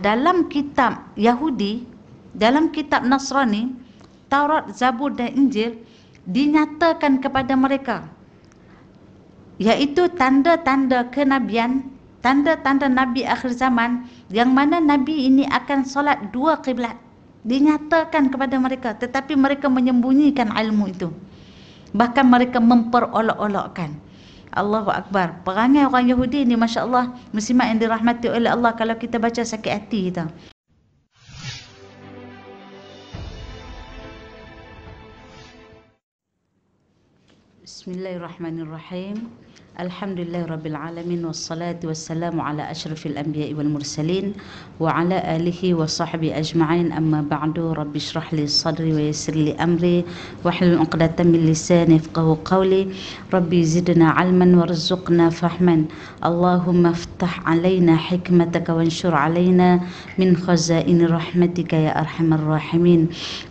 dalam kitab Yahudi, dalam kitab Nasrani, Taurat, Zabur dan Injil dinyatakan kepada mereka iaitu tanda-tanda kenabian, tanda-tanda nabi akhir zaman yang mana nabi ini akan solat dua kiblat dinyatakan kepada mereka tetapi mereka menyembunyikan ilmu itu bahkan mereka memperolok-olokkan Allahu Akbar. Perangai orang Yahudi ni Masya Allah. Muslimat yang dirahmati oleh Allah kalau kita baca sakit hati kita. Bismillahirrahmanirrahim. الحمد لله رب العالمين والصلاة والسلام على أشرف الأنبياء والمرسلين وعلى آله وصحبه أجمعين أما بعد رب اشرح لي صدري ويسر لي أمري واحلل عقدة من لساني يفقه قولي ربي زدنا علما وارزقنا فهما اللهم افتح علينا حكمتك وانشر علينا من خزائن رحمتك يا أرحم الراحمين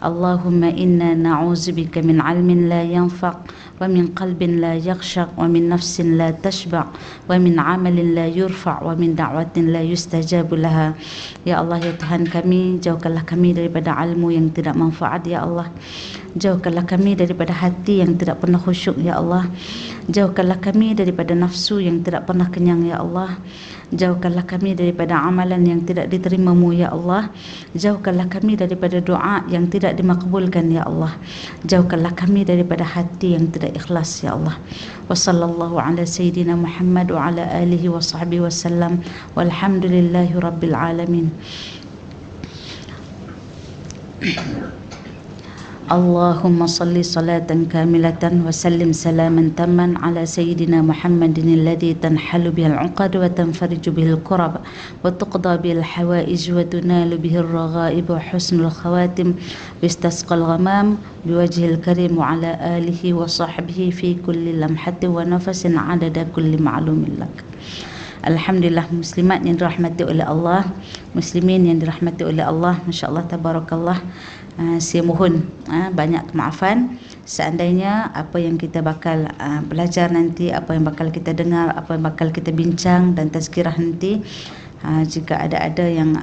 اللهم إنا نعوذ بك من علم لا ينفع ومن قلب لا يخشق ومن نفس لا تشبع ومن amal la yurfa wa min da'watin la yustajabu laha ya Allah ya Tuhan kami jauhkanlah kami daripada ilmu yang tidak manfaat ya Allah jauhkanlah kami daripada hati yang tidak pernah khusyuk ya Allah jauhkanlah kami daripada nafsu yang tidak pernah kenyang ya Allah jauhkanlah kami daripada amalan yang tidak diterimamu ya Allah jauhkanlah kami daripada doa yang tidak dimakbulkan ya Allah jauhkanlah kami daripada hati yang tidak ikhlas ya Allah wa sallallahu ala sayyidina Muhammad wa ala alihi wa sahbihi wasallam walhamdulillahi rabbil alamin Thank you. اللهم صل صلاة كاملة وسلم سلاما تاما على سيدنا محمد الذي تنحل به العقد وتنفرج به الكرب وتقضى به الحوائج وتنال به الرغائب وحسن الخواتم واستسقى الغمام بوجه الكريم وعلى آله وصحبه في كل لمحة ونفس عدد كل معلوم لك Alhamdulillah muslimat yang dirahmati oleh Allah Muslimin yang dirahmati oleh Allah Masya Allah tabarakallah Ha, saya mohon ha, banyak kemaafan seandainya apa yang kita bakal ha, belajar nanti apa yang bakal kita dengar apa yang bakal kita bincang dan tazkirah nanti jika ada-ada yang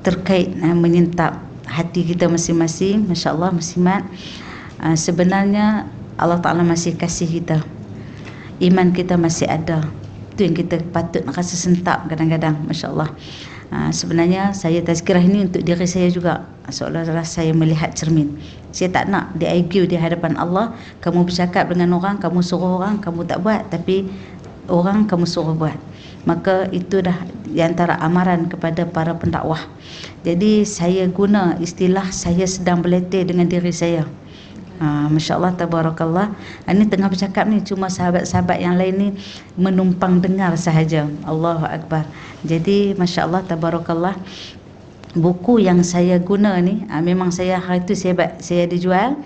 terkait menyentap hati kita masing-masing masya-Allah muslimat sebenarnya Allah Taala masih kasih kita iman kita masih ada Tu yang kita patut rasa sentap kadang-kadang masya-Allah Ha, sebenarnya saya tazkirah ini untuk diri saya juga seolah-olah saya melihat cermin saya tak nak di argue di hadapan Allah kamu bercakap dengan orang kamu suruh orang kamu tak buat tapi orang kamu suruh buat maka itu dah di antara amaran kepada para pendakwah jadi saya guna istilah saya sedang berletih dengan diri saya Ha, Masya Allah tabarakallah Ini ha, tengah bercakap ni cuma sahabat-sahabat yang lain ni Menumpang dengar sahaja Allahu Akbar Jadi Masya Allah tabarakallah Buku yang saya guna ni ha, Memang saya hari tu saya, saya ada jual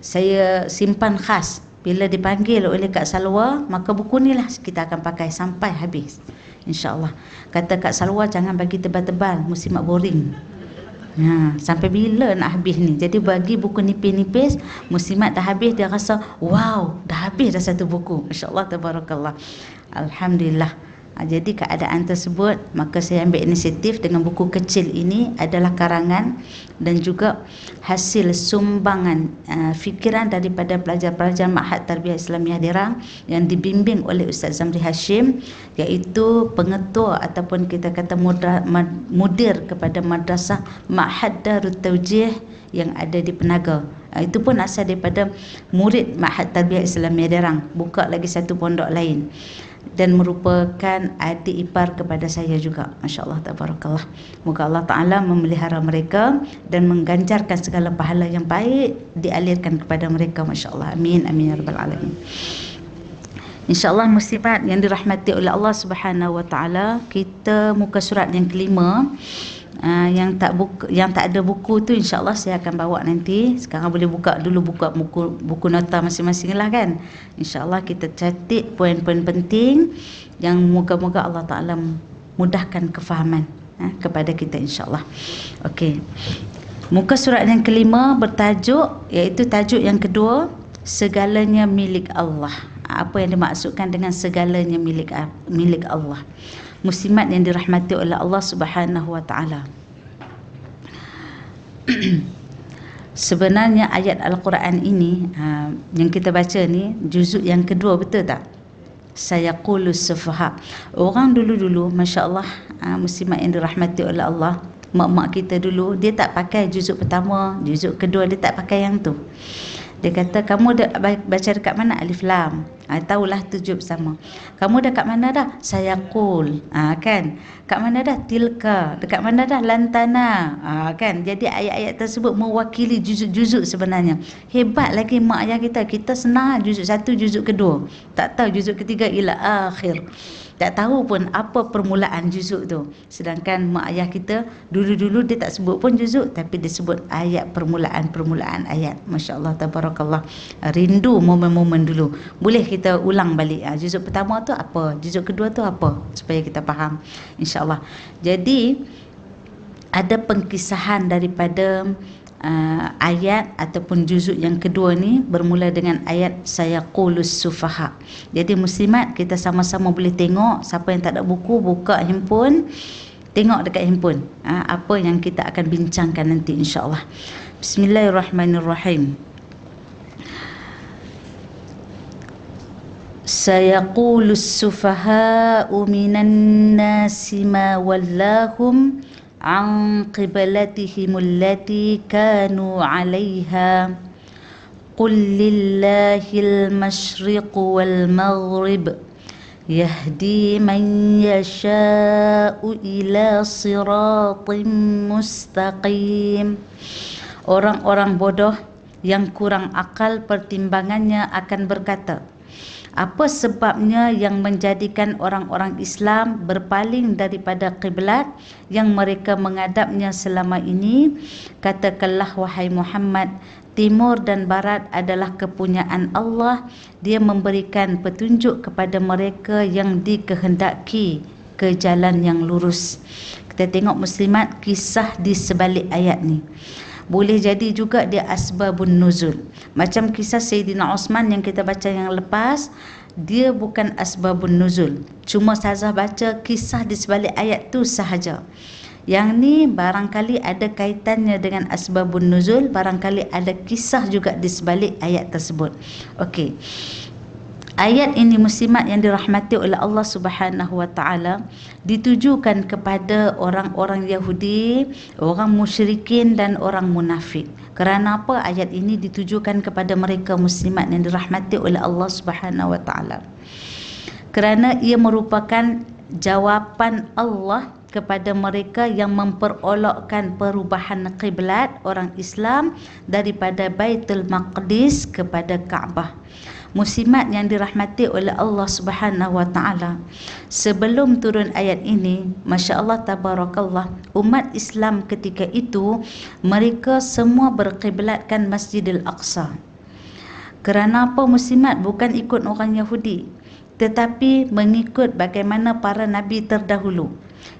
Saya simpan khas Bila dipanggil oleh Kak Salwa Maka buku ni lah kita akan pakai sampai habis InsyaAllah Kata Kak Salwa jangan bagi tebal-tebal Mesti mak boring Ha, sampai bila nak habis ni? Jadi bagi buku nipis-nipis, muslimat dah habis dia rasa, wow, dah habis dah satu buku. Masya-Allah tabarakallah. Alhamdulillah. Ha, jadi keadaan tersebut maka saya ambil inisiatif dengan buku kecil ini adalah karangan dan juga hasil sumbangan uh, fikiran daripada pelajar-pelajar Mahat Tarbiyah Islamiyah Dirang yang dibimbing oleh Ustaz Zamri Hashim iaitu pengetua ataupun kita kata mudra, mudir kepada madrasah Mahat Darut Taujih yang ada di Penaga ha, itu pun asal daripada murid Mahat Tarbiyah Islamiyah Dirang buka lagi satu pondok lain dan merupakan adik ipar kepada saya juga. Masya Allah, tabarakallah. Moga Allah Ta'ala memelihara mereka dan mengganjarkan segala pahala yang baik dialirkan kepada mereka. Masya Allah. Amin. Amin. Ya Rabbal Alamin. Insya Allah musibah yang dirahmati oleh Allah Subhanahu Wa Taala kita muka surat yang kelima. Ah, yang tak buku, yang tak ada buku tu insyaallah saya akan bawa nanti sekarang boleh buka dulu buka buku buku nota masing-masing lah kan insyaallah kita catit poin-poin penting yang moga-moga Allah Taala mudahkan kefahaman eh, kepada kita insyaallah Okay. muka surat yang kelima bertajuk iaitu tajuk yang kedua segalanya milik Allah ah, apa yang dimaksudkan dengan segalanya milik milik Allah muslimat yang dirahmati oleh Allah Subhanahu wa taala. Sebenarnya ayat Al-Quran ini ha, yang kita baca ni juzuk yang kedua betul tak? Saya qulu sufaha. Orang dulu-dulu masya-Allah ha, muslimat yang dirahmati oleh Allah mak-mak kita dulu dia tak pakai juzuk pertama, juzuk kedua dia tak pakai yang tu. Dia kata kamu baca dekat mana alif lam? Ha, tahulah tujuh sama. Kamu dah kat mana dah? Saya kul. Ha, ah, kan? Kat mana dah? Tilka. Dekat mana dah? Lantana. Ha, kan? Jadi ayat-ayat tersebut mewakili juzuk-juzuk sebenarnya. Hebat lagi mak ayah kita. Kita senang juzuk satu, juzuk kedua. Tak tahu juzuk ketiga ila akhir tak tahu pun apa permulaan juzuk tu sedangkan mak ayah kita dulu-dulu dia tak sebut pun juzuk tapi dia sebut ayat permulaan-permulaan ayat masya-Allah tabarakallah rindu momen-momen dulu boleh kita ulang balik ha, juzuk pertama tu apa juzuk kedua tu apa supaya kita faham insya-Allah jadi ada pengkisahan daripada uh, ayat ataupun juzuk yang kedua ni bermula dengan ayat saya qulus sufaha. Jadi muslimat kita sama-sama boleh tengok siapa yang tak ada buku buka himpun tengok dekat himpun uh, ah, apa yang kita akan bincangkan nanti insyaallah. Bismillahirrahmanirrahim. سيقول السفهاء من الناس ما ولاهم عن قبلتهم التي كانوا عليها قل لله المشرق والمغرب يهدي من يشاء إلى صراط مستقيم Orang-orang bodoh yang kurang akal pertimbangannya akan berkata, apa sebabnya yang menjadikan orang-orang Islam berpaling daripada kiblat yang mereka mengadapnya selama ini katakanlah wahai Muhammad timur dan barat adalah kepunyaan Allah dia memberikan petunjuk kepada mereka yang dikehendaki ke jalan yang lurus kita tengok muslimat kisah di sebalik ayat ni boleh jadi juga dia asbabun nuzul macam kisah Sayyidina Osman yang kita baca yang lepas dia bukan asbabun nuzul cuma sahaja baca kisah di sebalik ayat tu sahaja yang ni barangkali ada kaitannya dengan asbabun nuzul barangkali ada kisah juga di sebalik ayat tersebut okey Ayat ini muslimat yang dirahmati oleh Allah Subhanahu wa taala ditujukan kepada orang-orang Yahudi, orang musyrikin dan orang munafik. Kerana apa ayat ini ditujukan kepada mereka muslimat yang dirahmati oleh Allah Subhanahu wa taala? Kerana ia merupakan jawapan Allah kepada mereka yang memperolokkan perubahan kiblat orang Islam daripada Baitul Maqdis kepada Kaabah musimat yang dirahmati oleh Allah Subhanahu wa taala. Sebelum turun ayat ini, masya-Allah tabarakallah, umat Islam ketika itu mereka semua berkiblatkan Masjidil Aqsa. Kerana apa musimat bukan ikut orang Yahudi tetapi mengikut bagaimana para nabi terdahulu.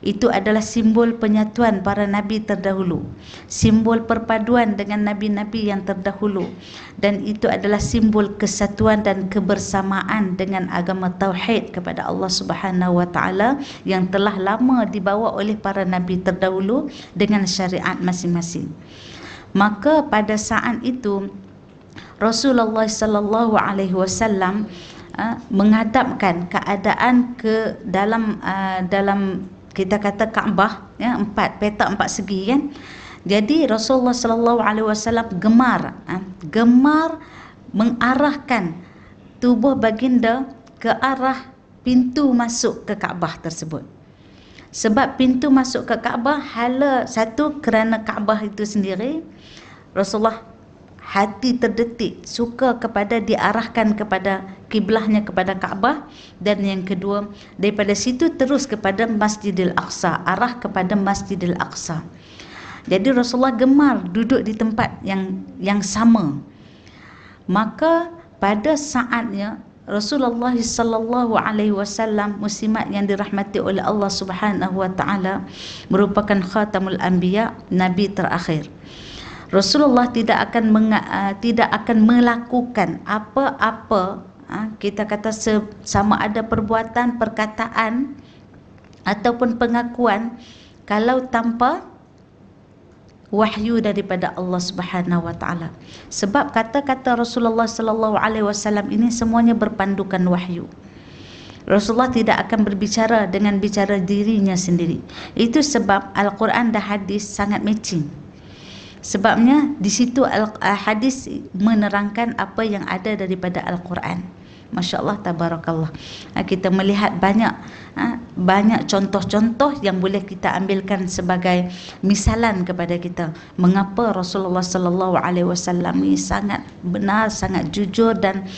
Itu adalah simbol penyatuan para nabi terdahulu. Simbol perpaduan dengan nabi-nabi yang terdahulu. Dan itu adalah simbol kesatuan dan kebersamaan dengan agama tauhid kepada Allah Subhanahu wa taala yang telah lama dibawa oleh para nabi terdahulu dengan syariat masing-masing. Maka pada saat itu Rasulullah sallallahu alaihi wasallam ah, menghadapkan keadaan ke dalam uh, dalam kita kata Kaabah ya empat petak empat segi kan jadi Rasulullah sallallahu alaihi wasallam gemar ha, gemar mengarahkan tubuh baginda ke arah pintu masuk ke Kaabah tersebut sebab pintu masuk ke Kaabah hala satu kerana Kaabah itu sendiri Rasulullah hati terdetik suka kepada diarahkan kepada kiblahnya kepada Kaabah dan yang kedua daripada situ terus kepada Masjidil Aqsa arah kepada Masjidil Aqsa jadi Rasulullah gemar duduk di tempat yang yang sama maka pada saatnya Rasulullah sallallahu alaihi wasallam muslimat yang dirahmati oleh Allah Subhanahu wa taala merupakan khatamul anbiya nabi terakhir Rasulullah tidak akan meng, uh, ah, tidak akan melakukan apa-apa uh, kita kata sama ada perbuatan, perkataan ataupun pengakuan kalau tanpa wahyu daripada Allah Subhanahu wa taala. Sebab kata-kata Rasulullah sallallahu alaihi wasallam ini semuanya berpandukan wahyu. Rasulullah tidak akan berbicara dengan bicara dirinya sendiri. Itu sebab Al-Quran dan hadis sangat matching sebabnya di situ eh, hadis menerangkan apa yang ada daripada al-Quran Masya Allah, tabarakallah. Ha, kita melihat banyak ha, banyak contoh-contoh yang boleh kita ambilkan sebagai misalan kepada kita. Mengapa Rasulullah Sallallahu Alaihi Wasallam ini sangat benar, sangat jujur dan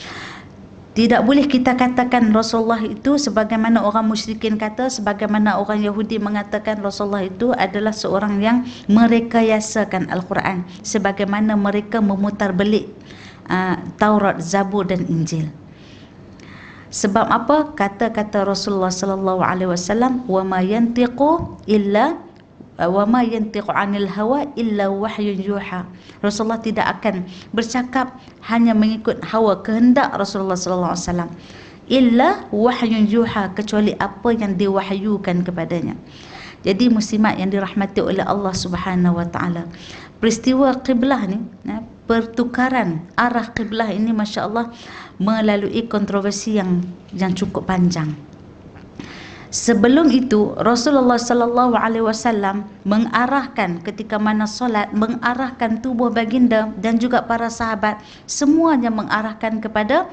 tidak boleh kita katakan Rasulullah itu sebagaimana orang musyrikin kata sebagaimana orang Yahudi mengatakan Rasulullah itu adalah seorang yang mereka merekayasakan Al-Quran sebagaimana mereka memutar belik uh, Taurat, Zabur dan Injil sebab apa kata-kata Rasulullah sallallahu alaihi wasallam wa ma illa Eh, wa ma yantiqu 'anil hawa illa wahyun yuha. Rasulullah tidak akan bercakap hanya mengikut hawa kehendak Rasulullah sallallahu alaihi wasallam. Illa wahyun yuha kecuali apa yang diwahyukan kepadanya. Jadi muslimat yang dirahmati oleh Allah Subhanahu wa taala. Peristiwa kiblah ni, eh, pertukaran arah kiblah ini masya-Allah melalui kontroversi yang yang cukup panjang Sebelum itu Rasulullah sallallahu alaihi wasallam mengarahkan ketika mana solat mengarahkan tubuh baginda dan juga para sahabat semuanya mengarahkan kepada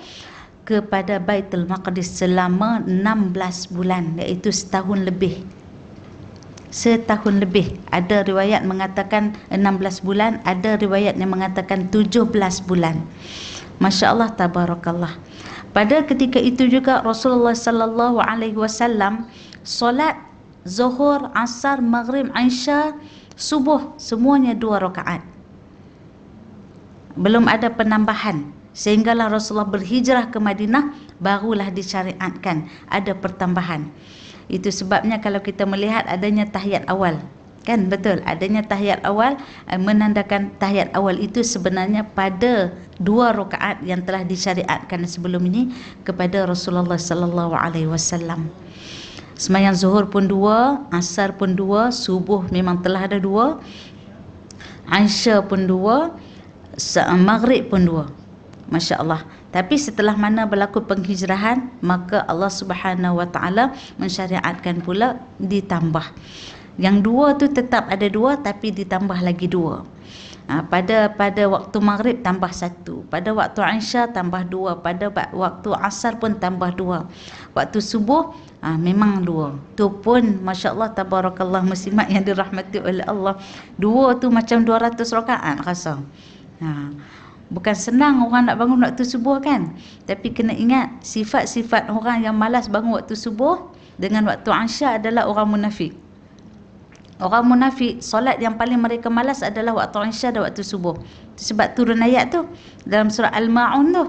kepada Baitul Maqdis selama 16 bulan iaitu setahun lebih setahun lebih ada riwayat mengatakan 16 bulan ada riwayat yang mengatakan 17 bulan Masya Allah tabarakallah pada ketika itu juga Rasulullah sallallahu alaihi wasallam solat Zuhur, Asar, Maghrib, Aisyah, Subuh semuanya dua rakaat. Belum ada penambahan sehinggalah Rasulullah berhijrah ke Madinah barulah disyariatkan ada pertambahan. Itu sebabnya kalau kita melihat adanya tahiyat awal Kan betul adanya tahiyat awal eh, menandakan tahiyat awal itu sebenarnya pada dua rakaat yang telah disyariatkan sebelum ini kepada Rasulullah sallallahu alaihi wasallam. Semayang zuhur pun dua, asar pun dua, subuh memang telah ada dua. Aisyah pun dua, eh, maghrib pun dua. Masya-Allah. Tapi setelah mana berlaku penghijrahan, maka Allah Subhanahu Wa Taala mensyariatkan pula ditambah. Yang dua tu tetap ada dua tapi ditambah lagi dua. Ha, pada pada waktu maghrib tambah satu pada waktu isya tambah dua pada waktu asar pun tambah dua waktu subuh ha, memang dua tu pun masya Allah tabarakallah musimat yang dirahmati oleh Allah dua tu macam 200 rakaat rasa ha, bukan senang orang nak bangun waktu subuh kan tapi kena ingat sifat-sifat orang yang malas bangun waktu subuh dengan waktu asya adalah orang munafik Orang munafik solat yang paling mereka malas adalah waktu Isya dan waktu subuh. Sebab turun ayat tu dalam surah Al-Maun tu.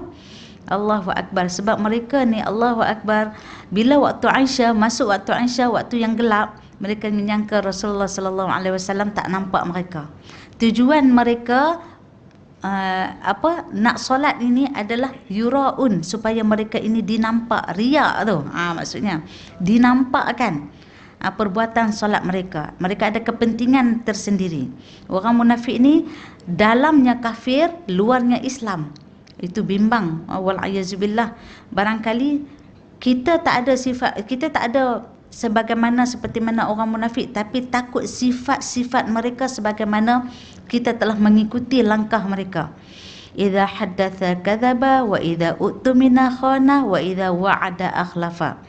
Allahu Akbar sebab mereka ni Allahu Akbar bila waktu Aisyah masuk waktu Aisyah waktu yang gelap mereka menyangka Rasulullah sallallahu alaihi wasallam tak nampak mereka. Tujuan mereka uh, apa nak solat ini adalah yuraun supaya mereka ini dinampak riak tu. Ah ha, maksudnya dinampakkan. kan. Ah, perbuatan solat mereka. Mereka ada kepentingan tersendiri. Orang munafik ni dalamnya kafir, luarnya Islam. Itu bimbang. Ah, Wal ayazubillah. Barangkali kita tak ada sifat kita tak ada sebagaimana seperti mana orang munafik tapi takut sifat-sifat mereka sebagaimana kita telah mengikuti langkah mereka. Idza haddatha kadzaba wa idza utmina khana wa idza wa'ada akhlafa.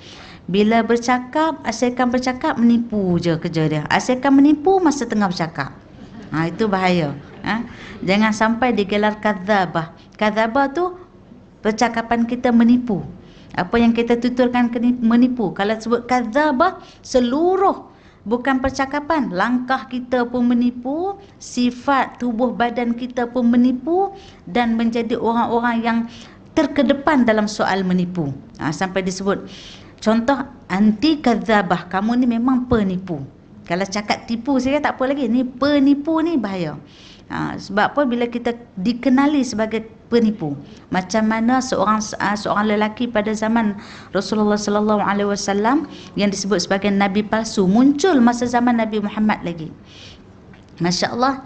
Bila bercakap, asalkan bercakap menipu je kerja dia. Asalkan menipu masa tengah bercakap. Ha, itu bahaya. Ha? Jangan sampai digelar kadzabah. Kadzabah tu percakapan kita menipu. Apa yang kita tuturkan menipu. Kalau sebut kadzabah, seluruh bukan percakapan. Langkah kita pun menipu, sifat tubuh badan kita pun menipu dan menjadi orang-orang yang terkedepan dalam soal menipu. Ha, sampai disebut. Contoh anti kadzabah kamu ni memang penipu. Kalau cakap tipu saya tak apa lagi ni penipu ni bahaya. Ha, sebab apa bila kita dikenali sebagai penipu. Macam mana seorang ha, seorang lelaki pada zaman Rasulullah sallallahu alaihi wasallam yang disebut sebagai nabi palsu muncul masa zaman Nabi Muhammad lagi. Masya-Allah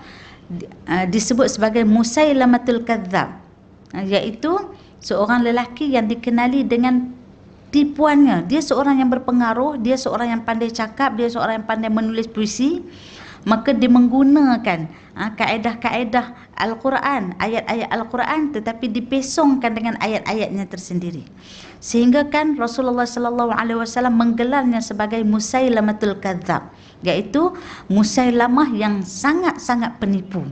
ha, disebut sebagai Musailamatul Kadzab ha, iaitu seorang lelaki yang dikenali dengan tipuannya. Dia seorang yang berpengaruh, dia seorang yang pandai cakap, dia seorang yang pandai menulis puisi. Maka dia menggunakan ha, kaedah-kaedah Al-Quran, ayat-ayat Al-Quran tetapi dipesongkan dengan ayat-ayatnya tersendiri. Sehingga kan Rasulullah sallallahu alaihi wasallam menggelarnya sebagai Musailamatul Kadzab, iaitu Musailamah yang sangat-sangat penipu.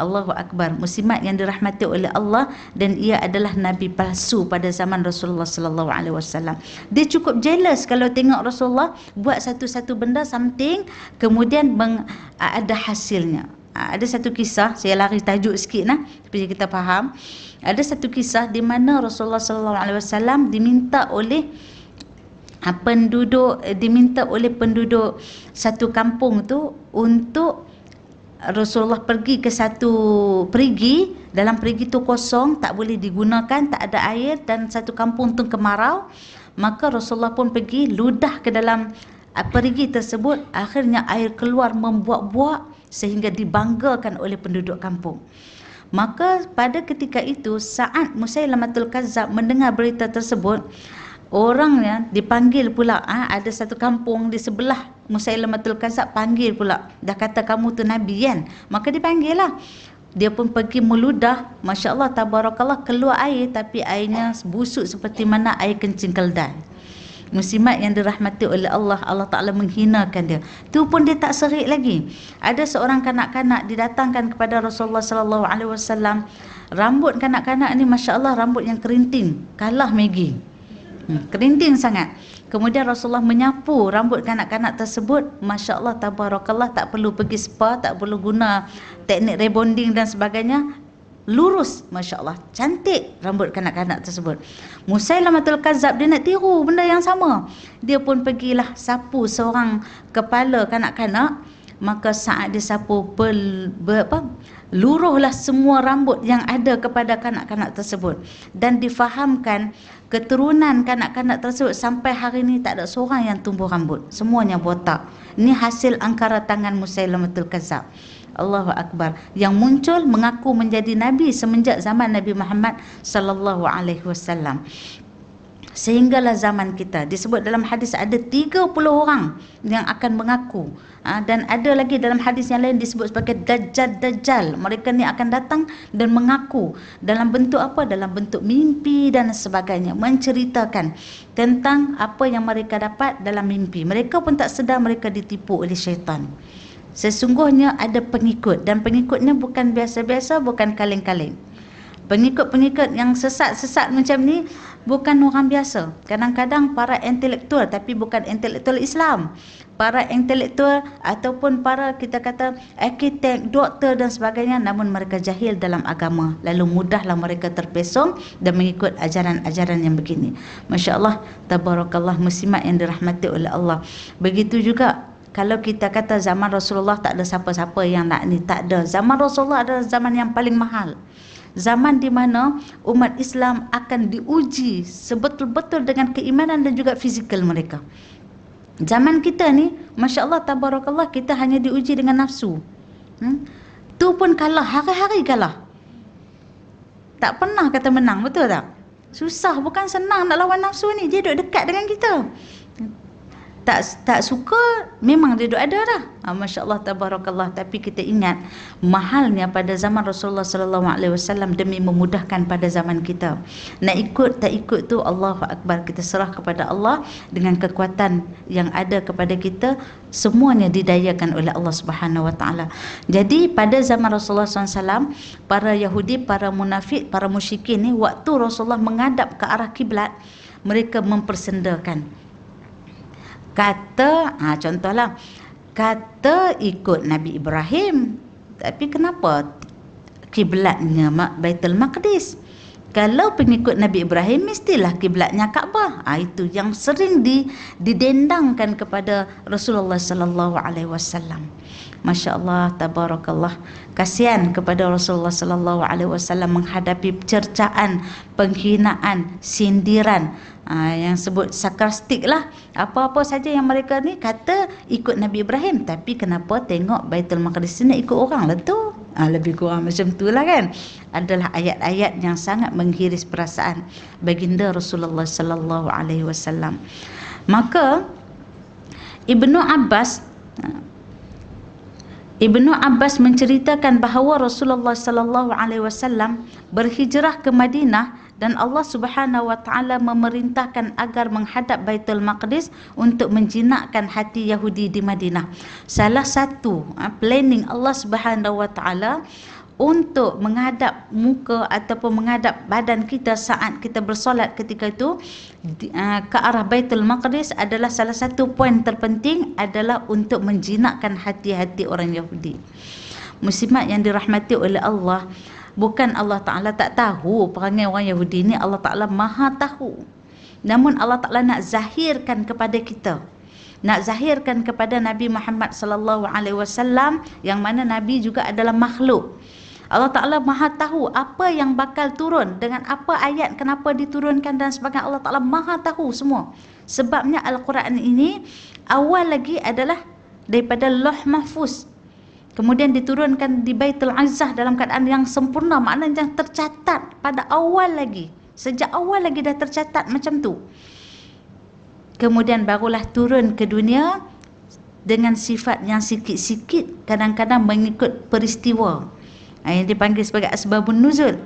Allahu Akbar muslimat yang dirahmati oleh Allah dan ia adalah nabi palsu pada zaman Rasulullah sallallahu alaihi wasallam dia cukup jealous kalau tengok Rasulullah buat satu-satu benda something kemudian meng, ada hasilnya ada satu kisah saya lari tajuk sikit nah tapi kita faham ada satu kisah di mana Rasulullah sallallahu alaihi wasallam diminta oleh penduduk diminta oleh penduduk satu kampung tu untuk Rasulullah pergi ke satu perigi dalam perigi itu kosong tak boleh digunakan tak ada air dan satu kampung tu kemarau maka Rasulullah pun pergi ludah ke dalam uh, perigi tersebut akhirnya air keluar membuat buah sehingga dibanggakan oleh penduduk kampung maka pada ketika itu saat Musailamatul Kazab mendengar berita tersebut orang ya dipanggil pula ha, ada satu kampung di sebelah Musailamatul Kasab panggil pula dah kata kamu tu nabi kan maka dipanggil lah dia pun pergi meludah masya-Allah tabarakallah keluar air tapi airnya busuk seperti mana air kencing keldai musimat yang dirahmati oleh Allah Allah Ta'ala menghinakan dia tu pun dia tak serik lagi Ada seorang kanak-kanak didatangkan kepada Rasulullah Sallallahu Alaihi Wasallam. Rambut kanak-kanak ni Masya Allah rambut yang kerinting Kalah Maggie Hmm. kerinting sangat. Kemudian Rasulullah menyapu rambut kanak-kanak tersebut. Masya Allah, tabarakallah, tak perlu pergi spa, tak perlu guna teknik rebonding dan sebagainya. Lurus, Masya Allah, cantik rambut kanak-kanak tersebut. Musailah Matul Kazab, dia nak tiru benda yang sama. Dia pun pergilah sapu seorang kepala kanak-kanak. Maka saat dia sapu, ber, ber, apa, luruhlah semua rambut yang ada kepada kanak-kanak tersebut dan difahamkan keturunan kanak-kanak tersebut sampai hari ini tak ada seorang yang tumbuh rambut semuanya botak ini hasil angkara tangan Musailamatul Kazab Allahu Akbar yang muncul mengaku menjadi nabi semenjak zaman Nabi Muhammad sallallahu alaihi wasallam sehinggalah zaman kita disebut dalam hadis ada 30 orang yang akan mengaku ha, dan ada lagi dalam hadis yang lain disebut sebagai dajjal-dajjal mereka ni akan datang dan mengaku dalam bentuk apa dalam bentuk mimpi dan sebagainya menceritakan tentang apa yang mereka dapat dalam mimpi mereka pun tak sedar mereka ditipu oleh syaitan sesungguhnya ada pengikut dan pengikutnya bukan biasa-biasa bukan kaleng-kaleng pengikut-pengikut yang sesat-sesat macam ni bukan orang biasa. Kadang-kadang para intelektual tapi bukan intelektual Islam. Para intelektual ataupun para kita kata arkitek, doktor dan sebagainya namun mereka jahil dalam agama. Lalu mudahlah mereka terpesong dan mengikut ajaran-ajaran yang begini. Masya Allah, tabarakallah musimat yang dirahmati oleh Allah. Begitu juga kalau kita kata zaman Rasulullah tak ada siapa-siapa yang nak ni, tak ada. Zaman Rasulullah adalah zaman yang paling mahal zaman di mana umat Islam akan diuji sebetul-betul dengan keimanan dan juga fizikal mereka. Zaman kita ni, Masya Allah, Tabarakallah, kita hanya diuji dengan nafsu. Hmm? Tu pun kalah, hari-hari kalah. Tak pernah kata menang, betul tak? Susah, bukan senang nak lawan nafsu ni. Dia duduk dekat dengan kita tak tak suka memang dia duduk ada dah. Ha, ah, Masya Allah tabarakallah tapi kita ingat mahalnya pada zaman Rasulullah sallallahu alaihi wasallam demi memudahkan pada zaman kita. Nak ikut tak ikut tu Allahu akbar kita serah kepada Allah dengan kekuatan yang ada kepada kita semuanya didayakan oleh Allah Subhanahu wa taala. Jadi pada zaman Rasulullah sallallahu para Yahudi, para munafik, para musyrik ni waktu Rasulullah menghadap ke arah kiblat mereka mempersendakan kata ha, contohlah kata ikut Nabi Ibrahim tapi kenapa kiblatnya Mak Baitul Maqdis kalau pengikut Nabi Ibrahim mestilah kiblatnya Kaabah ha, itu yang sering di, didendangkan kepada Rasulullah sallallahu alaihi wasallam Masya Allah, tabarakallah. Kasihan kepada Rasulullah Sallallahu Alaihi Wasallam menghadapi cercaan, penghinaan, sindiran. Ah, yang sebut sarkastik lah apa-apa saja yang mereka ni kata ikut Nabi Ibrahim tapi kenapa tengok Baitul Maqdis ni ikut orang lah tu ha, lebih kurang macam tu lah kan adalah ayat-ayat yang sangat menghiris perasaan baginda Rasulullah sallallahu alaihi wasallam maka Ibnu Abbas Ibnu Abbas menceritakan bahawa Rasulullah sallallahu alaihi wasallam berhijrah ke Madinah dan Allah Subhanahu wa taala memerintahkan agar menghadap Baitul Maqdis untuk menjinakkan hati Yahudi di Madinah. Salah satu eh, planning Allah Subhanahu wa taala untuk menghadap muka ataupun menghadap badan kita saat kita bersolat ketika itu eh, ke arah Baitul Maqdis adalah salah satu poin terpenting adalah untuk menjinakkan hati-hati orang Yahudi. Muslimat yang dirahmati oleh Allah, bukan Allah Ta'ala tak tahu perangai orang Yahudi ni Allah Ta'ala maha tahu namun Allah Ta'ala nak zahirkan kepada kita nak zahirkan kepada Nabi Muhammad sallallahu alaihi wasallam yang mana nabi juga adalah makhluk. Allah Taala Maha tahu apa yang bakal turun dengan apa ayat kenapa diturunkan dan sebagainya Allah Taala Maha tahu semua. Sebabnya Al-Quran ini awal lagi adalah daripada Loh Mahfuz Kemudian diturunkan di Baitul Azzah dalam keadaan yang sempurna. Maknanya yang tercatat pada awal lagi. Sejak awal lagi dah tercatat macam tu. Kemudian barulah turun ke dunia dengan sifat yang sikit-sikit kadang-kadang mengikut peristiwa. Ha, yang dipanggil sebagai asbabun nuzul.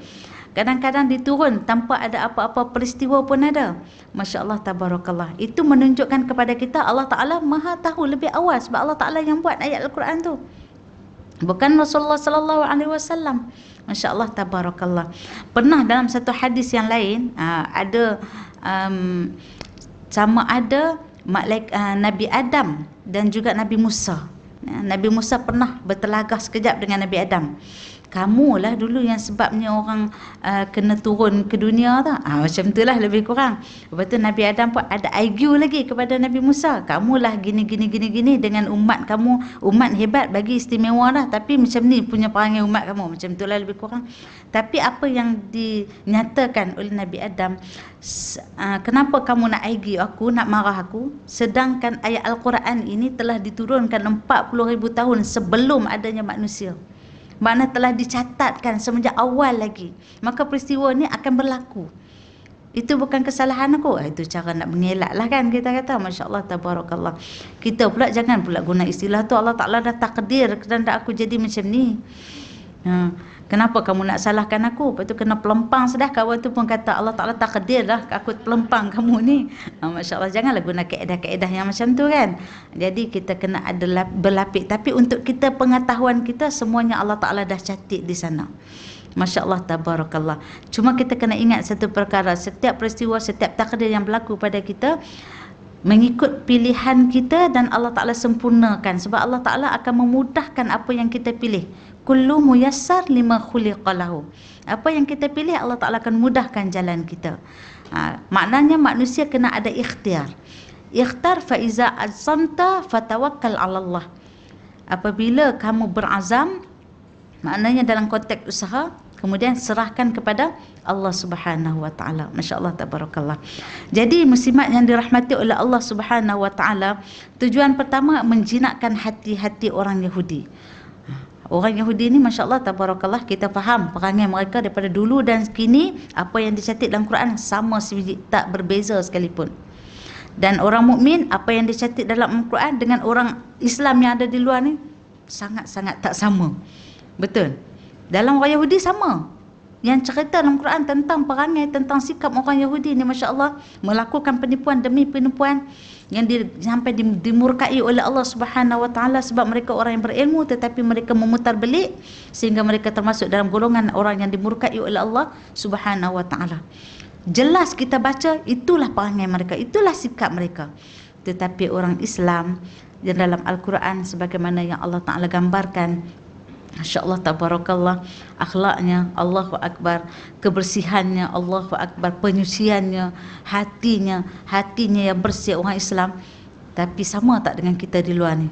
Kadang-kadang diturun tanpa ada apa-apa peristiwa pun ada. Masya Allah, tabarakallah. Itu menunjukkan kepada kita Allah Ta'ala maha tahu lebih awal sebab Allah Ta'ala yang buat ayat Al-Quran tu bukan Rasulullah sallallahu alaihi wasallam. Masya-Allah tabarakallah. Pernah dalam satu hadis yang lain ah, ada um, sama ada malaik, uh, ah, Nabi Adam dan juga Nabi Musa. Nabi Musa pernah bertelagah sekejap dengan Nabi Adam kamu lah dulu yang sebabnya orang uh, kena turun ke dunia tak? Ah, ha, macam tu lah lebih kurang. Lepas tu Nabi Adam pun ada IQ lagi kepada Nabi Musa. Kamu lah gini, gini, gini, gini dengan umat kamu. Umat hebat bagi istimewa lah. Tapi macam ni punya perangai umat kamu. Macam tu lah lebih kurang. Tapi apa yang dinyatakan oleh Nabi Adam, uh, kenapa kamu nak aigi aku, nak marah aku, sedangkan ayat Al-Quran ini telah diturunkan 40 ribu tahun sebelum adanya manusia mana telah dicatatkan semenjak awal lagi maka peristiwa ni akan berlaku itu bukan kesalahan aku eh, itu cara nak mengelak lah kan kita kata Masya Allah tabarakallah kita pula jangan pula guna istilah tu Allah Ta'ala dah takdir dan kerana aku jadi macam ni hmm. Kenapa kamu nak salahkan aku? Lepas tu kena pelempang sedah kawan tu pun kata Allah Ta'ala takdir lah aku pelempang kamu ni. Ha, ah, Masya Allah janganlah guna kaedah-kaedah yang macam tu kan. Jadi kita kena ada berlapik. Tapi untuk kita pengetahuan kita semuanya Allah Ta'ala dah catik di sana. Masya Allah tabarakallah. Cuma kita kena ingat satu perkara. Setiap peristiwa, setiap takdir yang berlaku pada kita mengikut pilihan kita dan Allah Ta'ala sempurnakan sebab Allah Ta'ala akan memudahkan apa yang kita pilih kullu muyassar lima khuliqalahu. Apa yang kita pilih Allah Ta'ala akan mudahkan jalan kita. Ha, maknanya manusia kena ada ikhtiar. Ikhtar fa'iza azamta fatawakkal ala Allah. Apabila kamu berazam, maknanya dalam konteks usaha, kemudian serahkan kepada Allah Subhanahu wa taala. Masya-Allah tabarakallah. Jadi muslimat yang dirahmati oleh Allah Subhanahu wa taala, tujuan pertama menjinakkan hati-hati orang Yahudi. Orang Yahudi ni Masya Allah Tabarakallah kita faham perangai mereka daripada dulu dan kini apa yang dicatat dalam Quran sama sebiji tak berbeza sekalipun. Dan orang mukmin apa yang dicatat dalam Quran dengan orang Islam yang ada di luar ni sangat-sangat tak sama. Betul. Dalam orang Yahudi sama. Yang cerita dalam Quran tentang perangai tentang sikap orang Yahudi ni Masya Allah melakukan penipuan demi penipuan yang di, sampai dimurkai oleh Allah Subhanahu wa taala sebab mereka orang yang berilmu tetapi mereka memutar belik sehingga mereka termasuk dalam golongan orang yang dimurkai oleh Allah Subhanahu wa taala. Jelas kita baca itulah perangai mereka, itulah sikap mereka. Tetapi orang Islam yang dalam Al-Quran sebagaimana yang Allah Ta'ala gambarkan Masya Allah tabarakallah Akhlaknya Allahu Akbar Kebersihannya Allahu Akbar Penyusiannya Hatinya Hatinya yang bersih orang Islam Tapi sama tak dengan kita di luar ni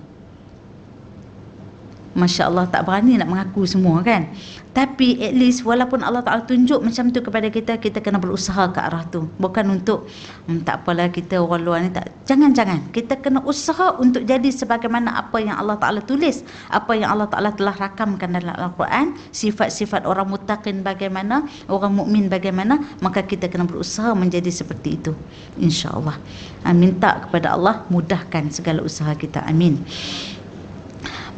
Masya Allah tak berani nak mengaku semua kan Tapi at least walaupun Allah Ta'ala tunjuk macam tu kepada kita Kita kena berusaha ke arah tu Bukan untuk hmm, tak apalah kita orang luar ni tak Jangan-jangan kita kena usaha untuk jadi sebagaimana apa yang Allah Ta'ala tulis Apa yang Allah Ta'ala telah rakamkan dalam Al-Quran Sifat-sifat orang mutakin bagaimana Orang mukmin bagaimana Maka kita kena berusaha menjadi seperti itu InsyaAllah Minta kepada Allah mudahkan segala usaha kita Amin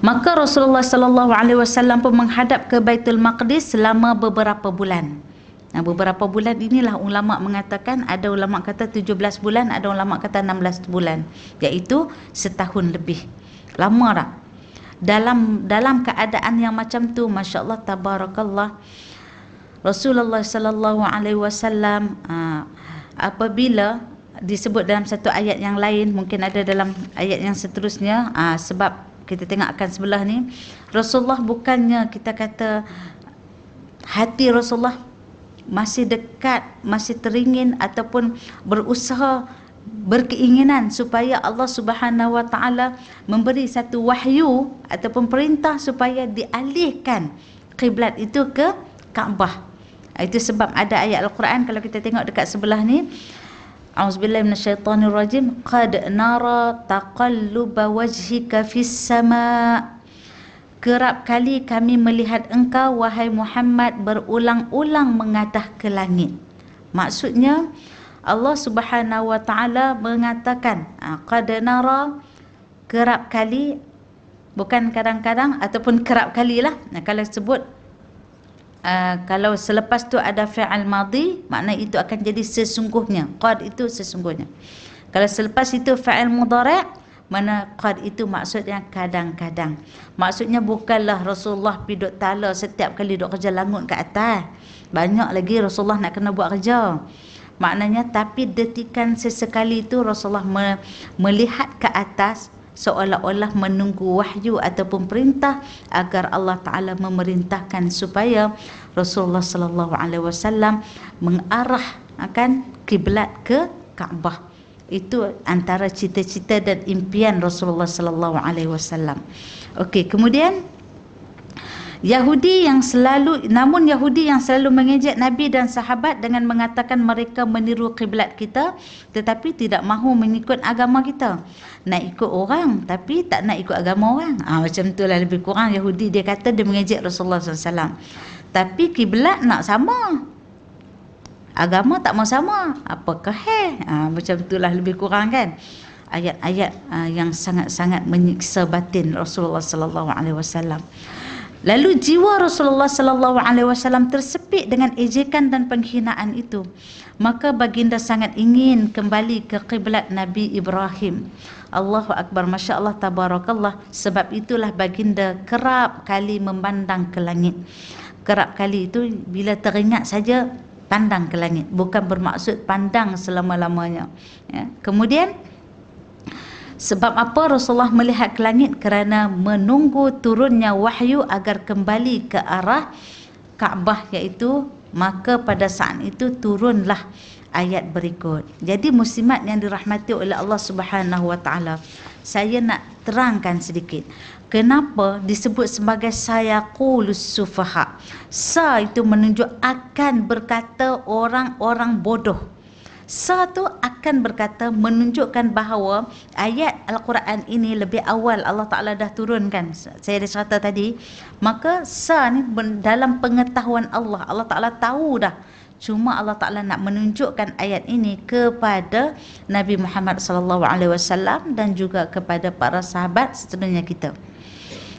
Maka Rasulullah sallallahu alaihi wasallam pun menghadap ke Baitul Maqdis selama beberapa bulan. Nah, beberapa bulan inilah ulama mengatakan ada ulama kata 17 bulan, ada ulama kata 16 bulan, iaitu setahun lebih. Lama tak? Dalam dalam keadaan yang macam tu, masya-Allah tabarakallah. Rasulullah sallallahu alaihi wasallam ah, apabila disebut dalam satu ayat yang lain mungkin ada dalam ayat yang seterusnya aa, ah, sebab kita tengok akan sebelah ni Rasulullah bukannya kita kata hati Rasulullah masih dekat masih teringin ataupun berusaha berkeinginan supaya Allah Subhanahu Wa Taala memberi satu wahyu ataupun perintah supaya dialihkan kiblat itu ke Kaabah. Itu sebab ada ayat Al-Quran kalau kita tengok dekat sebelah ni أعوذ بالله من الشيطان الرجيم قد نرى تقلب وجهك في السماء Kerap kali kami melihat engkau wahai Muhammad berulang-ulang mengatah ke langit. Maksudnya Allah Subhanahu wa taala mengatakan ah, qad nara kerap kali bukan kadang-kadang ataupun kerap kalilah. Nah kalau sebut uh, kalau selepas tu ada fi'al madhi makna itu akan jadi sesungguhnya qad itu sesungguhnya kalau selepas itu fi'al mudhari' mana qad itu maksudnya kadang-kadang maksudnya bukanlah Rasulullah pi tala setiap kali dok kerja langut ke atas banyak lagi Rasulullah nak kena buat kerja maknanya tapi detikan sesekali itu Rasulullah me- melihat ke atas seolah-olah menunggu wahyu ataupun perintah agar Allah Taala memerintahkan supaya Rasulullah sallallahu alaihi wasallam mengarah akan kiblat ke Kaabah. Itu antara cita-cita dan impian Rasulullah sallallahu alaihi wasallam. Okey, kemudian Yahudi yang selalu namun Yahudi yang selalu mengejek nabi dan sahabat dengan mengatakan mereka meniru kiblat kita tetapi tidak mahu mengikut agama kita. Nak ikut orang tapi tak nak ikut agama orang. Ah ha, macam itulah lebih kurang Yahudi dia kata dia mengejek Rasulullah SAW Tapi kiblat nak sama. Agama tak mau sama. Apakah heh? Ha, ah, macam itulah lebih kurang kan. Ayat-ayat ah, yang sangat-sangat menyiksa batin Rasulullah SAW. Lalu jiwa Rasulullah sallallahu alaihi wasallam tersepit dengan ejekan dan penghinaan itu. Maka baginda sangat ingin kembali ke kiblat Nabi Ibrahim. Allahu akbar masya-Allah tabarakallah sebab itulah baginda kerap kali memandang ke langit. Kerap kali itu bila teringat saja pandang ke langit bukan bermaksud pandang selama-lamanya. Ya. Kemudian sebab apa Rasulullah melihat ke langit kerana menunggu turunnya wahyu agar kembali ke arah Kaabah iaitu maka pada saat itu turunlah ayat berikut. Jadi muslimat yang dirahmati oleh Allah Subhanahu wa taala. Saya nak terangkan sedikit. Kenapa disebut sebagai saya qulus sufaha? Sa itu menunjuk akan berkata orang-orang bodoh. Sa tu akan berkata menunjukkan bahawa ayat Al-Quran ini lebih awal Allah Ta'ala dah turunkan. Saya dah cerita tadi. Maka sa ni dalam pengetahuan Allah. Allah Ta'ala tahu dah. Cuma Allah Ta'ala nak menunjukkan ayat ini kepada Nabi Muhammad SAW dan juga kepada para sahabat seterusnya kita.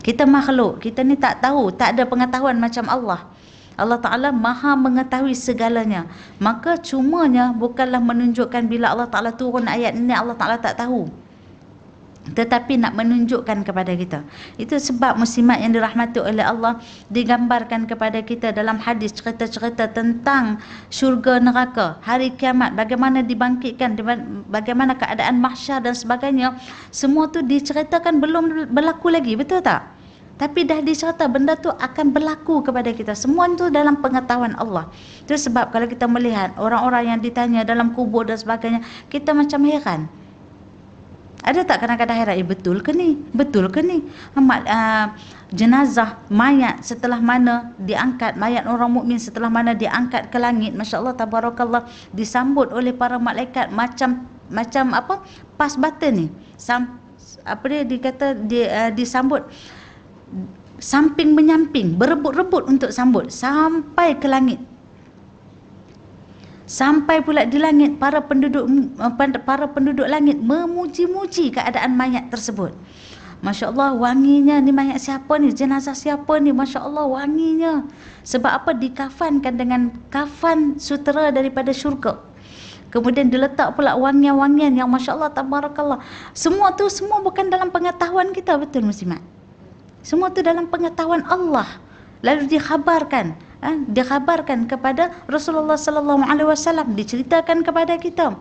Kita makhluk, kita ni tak tahu, tak ada pengetahuan macam Allah. Allah Ta'ala maha mengetahui segalanya Maka cumanya bukanlah menunjukkan bila Allah Ta'ala turun ayat ini Allah Ta'ala tak tahu tetapi nak menunjukkan kepada kita itu sebab muslimat yang dirahmati oleh Allah digambarkan kepada kita dalam hadis cerita-cerita tentang syurga neraka hari kiamat bagaimana dibangkitkan bagaimana keadaan mahsyar dan sebagainya semua tu diceritakan belum berlaku lagi betul tak tapi dah dicatat benda tu akan berlaku kepada kita. Semua itu dalam pengetahuan Allah. Itu sebab kalau kita melihat orang-orang yang ditanya dalam kubur dan sebagainya, kita macam heran. Ada tak kadang-kadang heran, eh, betul ke ni? Betul ke ni? Amat, ah, uh, ah, jenazah mayat setelah mana diangkat, mayat orang mukmin setelah mana diangkat ke langit, Masya Allah, Tabarakallah, disambut oleh para malaikat macam macam apa pas button ni Sam, apa dia dikata dia uh, disambut uh, samping menyamping berebut-rebut untuk sambut sampai ke langit sampai pula di langit para penduduk eh, para penduduk langit memuji-muji keadaan mayat tersebut Masya Allah wanginya ni mayat siapa ni jenazah siapa ni Masya Allah wanginya sebab apa dikafankan dengan kafan sutera daripada syurga Kemudian diletak pula wangian-wangian yang Masya Allah, Tabarakallah. Semua tu semua bukan dalam pengetahuan kita, betul muslimat? Semua itu dalam pengetahuan Allah. Lalu dikhabarkan, eh, dikhabarkan kepada Rasulullah sallallahu alaihi wasallam, diceritakan kepada kita.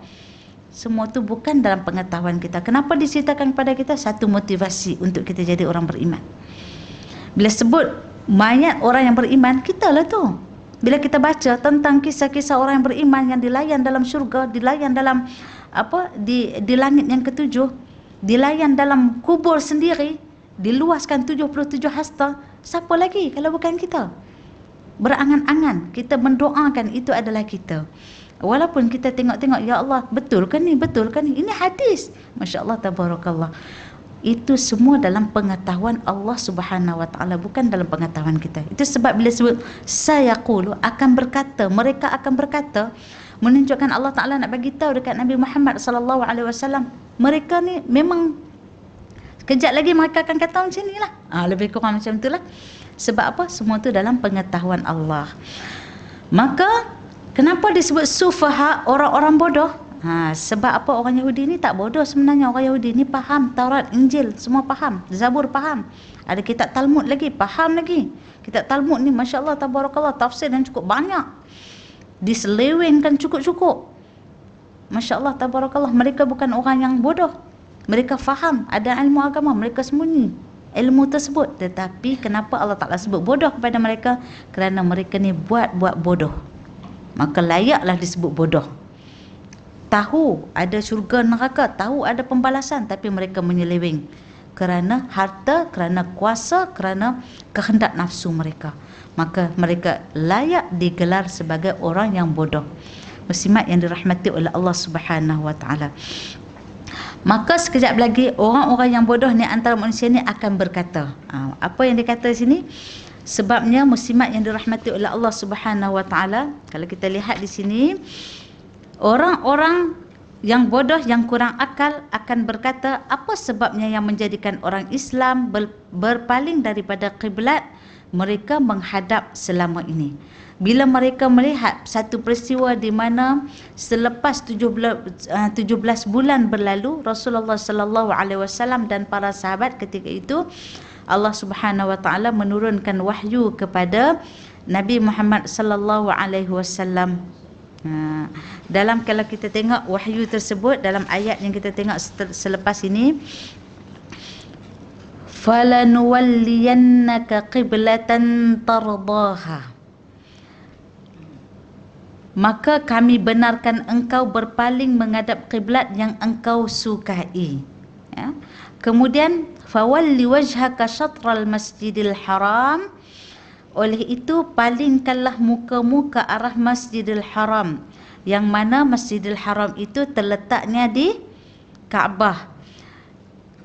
Semua itu bukan dalam pengetahuan kita. Kenapa diceritakan kepada kita? Satu motivasi untuk kita jadi orang beriman. Bila sebut banyak orang yang beriman, kita lah tu. Bila kita baca tentang kisah-kisah orang yang beriman yang dilayan dalam syurga, dilayan dalam apa di di langit yang ketujuh, dilayan dalam kubur sendiri, diluaskan 77 hasta, siapa lagi kalau bukan kita? Berangan-angan, kita mendoakan itu adalah kita. Walaupun kita tengok-tengok, Ya Allah, betul kan ni? Betul kan ni? Ini hadis. Masya Allah, Tabarakallah. Itu semua dalam pengetahuan Allah Subhanahu Wa Taala bukan dalam pengetahuan kita. Itu sebab bila sebut saya kulu akan berkata, mereka akan berkata, menunjukkan Allah Taala nak bagi tahu dekat Nabi Muhammad Sallallahu Alaihi Wasallam mereka ni memang Kejap lagi mereka akan kata macam lah. Ha, lebih kurang macam tu lah. Sebab apa? Semua tu dalam pengetahuan Allah. Maka, kenapa disebut sufaha orang-orang bodoh? Ha, sebab apa orang Yahudi ni tak bodoh sebenarnya. Orang Yahudi ni faham Taurat, Injil, semua faham. Zabur faham. Ada kitab Talmud lagi, faham lagi. Kitab Talmud ni Masya Allah, Tabarakallah, tafsir dan cukup banyak. Diselewinkan cukup-cukup. Masya Allah, Tabarakallah, mereka bukan orang yang bodoh. Mereka faham ada ilmu agama, mereka sembunyi ilmu tersebut. Tetapi kenapa Allah Ta'ala sebut bodoh kepada mereka? Kerana mereka ni buat-buat bodoh. Maka layaklah disebut bodoh. Tahu ada syurga neraka, tahu ada pembalasan tapi mereka menyeleweng. Kerana harta, kerana kuasa, kerana kehendak nafsu mereka. Maka mereka layak digelar sebagai orang yang bodoh. Muslimat yang dirahmati oleh Allah Subhanahu Wa Taala. Maka sekejap lagi orang-orang yang bodoh ni antara manusia ni akan berkata. Ah, apa yang dikata di sini? Sebabnya musimat yang dirahmati oleh Allah Subhanahu kalau kita lihat di sini, orang-orang yang bodoh yang kurang akal akan berkata, apa sebabnya yang menjadikan orang Islam berpaling daripada kiblat mereka menghadap selama ini? bila mereka melihat satu peristiwa di mana selepas 17 17 eh, bulan berlalu Rasulullah sallallahu alaihi wasallam dan para sahabat ketika itu Allah Subhanahu wa taala menurunkan wahyu kepada Nabi Muhammad sallallahu alaihi wasallam ha, dalam kalau kita tengok wahyu tersebut dalam ayat yang kita tengok selepas ini falanwalliyannaka qiblatan tardaha maka kami benarkan engkau berpaling menghadap kiblat yang engkau sukai. Ya. Kemudian fawalli wajhaka syatral masjidil haram oleh itu palingkanlah muka-muka arah Masjidil Haram yang mana Masjidil Haram itu terletaknya di Kaabah.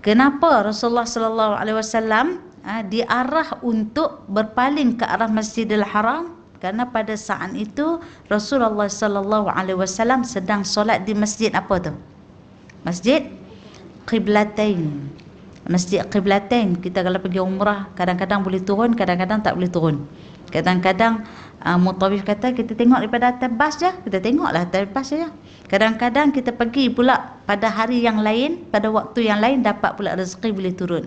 Kenapa Rasulullah sallallahu alaihi wasallam ha, diarah untuk berpaling ke arah Masjidil Haram? Karena pada saat itu Rasulullah sallallahu alaihi wasallam sedang solat di masjid apa tu? Masjid Qiblatain. Masjid Qiblatain kita kalau pergi umrah kadang-kadang boleh turun, kadang-kadang tak boleh turun. Kadang-kadang uh, mutawif kata kita tengok daripada atas bas je, kita tengoklah atas bas saja. Kadang-kadang kita pergi pula pada hari yang lain, pada waktu yang lain dapat pula rezeki boleh turun.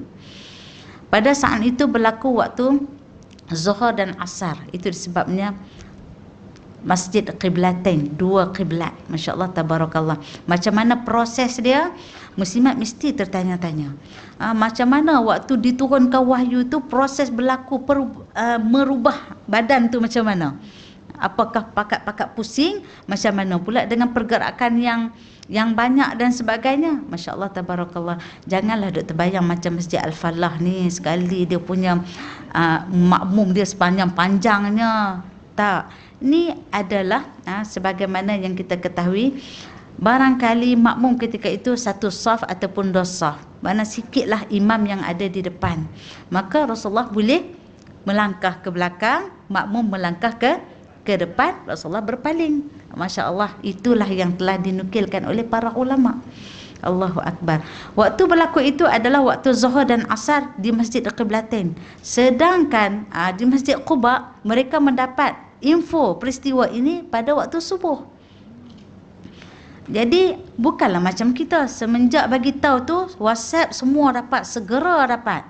Pada saat itu berlaku waktu Zuhur dan Asar itu sebabnya Masjid Qiblatain dua kiblat Masya Allah Tabarakallah macam mana proses dia muslimat mesti tertanya-tanya ha, macam mana waktu diturunkan wahyu tu proses berlaku per, uh, ah, merubah badan tu macam mana apakah pakat-pakat pusing macam mana pula dengan pergerakan yang yang banyak dan sebagainya Masya Allah Tabarakallah Janganlah duk terbayang macam Masjid Al-Falah ni Sekali dia punya uh, makmum dia sepanjang-panjangnya Tak Ni adalah uh, sebagaimana yang kita ketahui Barangkali makmum ketika itu satu saf ataupun dua saf Mana sikitlah imam yang ada di depan Maka Rasulullah boleh melangkah ke belakang Makmum melangkah ke ke depan Rasulullah berpaling Masya Allah itulah yang telah dinukilkan oleh para ulama Allahu Akbar Waktu berlaku itu adalah waktu zuhur dan asar di Masjid Qiblatin Sedangkan aa, ah, di Masjid Quba mereka mendapat info peristiwa ini pada waktu subuh jadi bukanlah macam kita semenjak bagi tahu tu WhatsApp semua dapat segera dapat.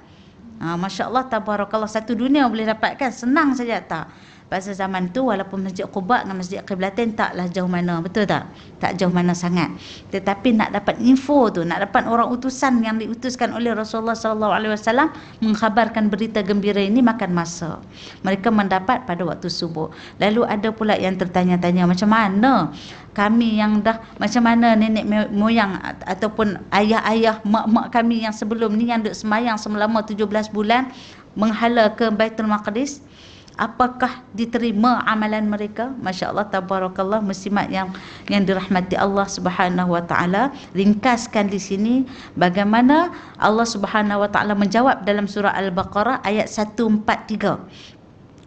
Ha, ah, Masya Allah tabarakallah satu dunia boleh dapatkan senang saja tak. Pada zaman tu walaupun masjid Quba dengan masjid Qiblatin taklah jauh mana betul tak tak jauh mana sangat tetapi nak dapat info tu nak dapat orang utusan yang diutuskan oleh Rasulullah sallallahu alaihi wasallam mengkhabarkan berita gembira ini makan masa mereka mendapat pada waktu subuh lalu ada pula yang tertanya-tanya macam mana kami yang dah macam mana nenek moyang ataupun ayah-ayah mak-mak kami yang sebelum ni yang duduk semayang selama 17 bulan menghala ke Baitul Maqdis apakah diterima amalan mereka masya-Allah tabarakallah muslimat yang yang dirahmati Allah Subhanahu wa taala ringkaskan di sini bagaimana Allah Subhanahu wa taala menjawab dalam surah al-baqarah ayat 143